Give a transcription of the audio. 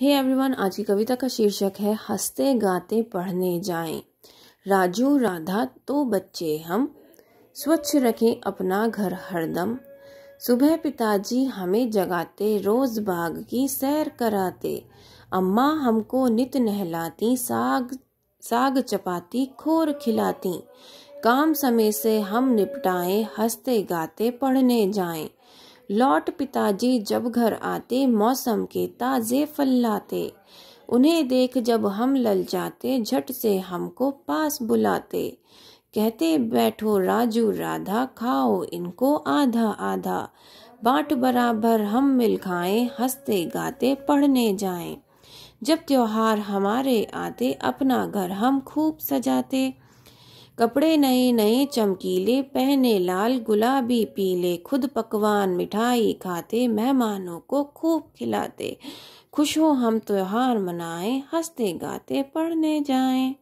हे hey everyone आज की कविता का शीर्षक है हंसते गाते पढ़ने जाएं राजू राधा तो बच्चे हम स्वच्छ रखें अपना घर हरदम सुबह पिताजी हमें जगाते रोज बाग की सैर कराते अम्मा हमको नित नहलाती साग साग चपाती खोर खिलाती काम समय से हम निपटाएं हंसते गाते पढ़ने जाएं लौट पिताजी जब घर आते मौसम के ताजे फल लाते उन्हें देख जब हम लल जाते झट से हमको पास बुलाते कहते बैठो राजू राधा खाओ इनको आधा आधा बाट बराबर हम मिल खाएं हंसते गाते पढ़ने जाएं जब त्योहार हमारे आते अपना घर हम खूब सजाते कपड़े नए नए चमकीले पहने लाल गुलाबी पीले खुद पकवान मिठाई खाते मेहमानों को खूब खिलाते खुश हो हम त्योहार मनाएं हंसते गाते पढ़ने जाएं